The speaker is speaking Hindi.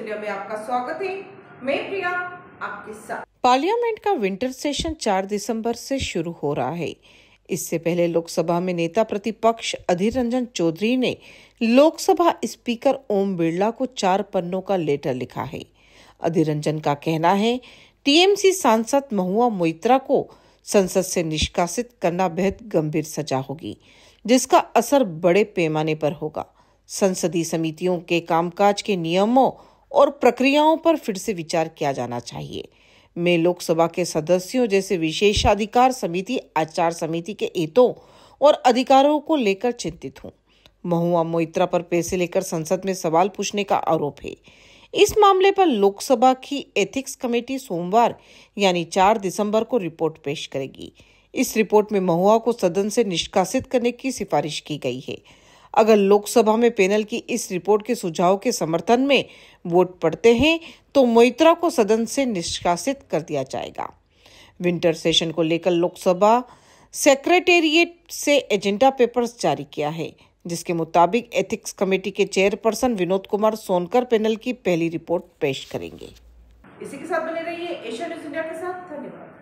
इंडिया में आपका स्वागत है मैं प्रिया आपके साथ पार्लियामेंट का विंटर सेशन 4 दिसंबर से शुरू हो रहा है इससे पहले लोकसभा में नेता प्रतिपक्ष अधीर रंजन चौधरी ने लोकसभा स्पीकर ओम बिरला को चार पन्नों का लेटर लिखा है अधीर रंजन का कहना है टीएमसी सांसद महुआ मोइत्रा को संसद से निष्कासित करना बेहद गंभीर सजा होगी जिसका असर बड़े पैमाने पर होगा संसदीय समितियों के कामकाज के नियमों और प्रक्रियाओं पर फिर से विचार किया जाना चाहिए मैं लोकसभा के सदस्यों जैसे विशेषाधिकार समिति आचार समिति के हितों और अधिकारों को लेकर चिंतित हूँ महुआ मोइत्रा पर पैसे लेकर संसद में सवाल पूछने का आरोप है इस मामले पर लोकसभा की एथिक्स कमेटी सोमवार यानी 4 दिसंबर को रिपोर्ट पेश करेगी इस रिपोर्ट में महुआ को सदन से निष्कासित करने की सिफारिश की गई है अगर लोकसभा में पैनल की इस रिपोर्ट के सुझाव के समर्थन में वोट पड़ते हैं तो मोइत्रा को सदन से निष्कासित कर दिया जाएगा विंटर सेशन को लेकर लोकसभा सेक्रेटेरिएट से एजेंडा पेपर्स जारी किया है जिसके मुताबिक एथिक्स कमेटी के चेयरपर्सन विनोद कुमार सोनकर पैनल की पहली रिपोर्ट पेश करेंगे इसी के साथ बने रहिए एशिया न्यूज इंडिया के साथ धन्यवाद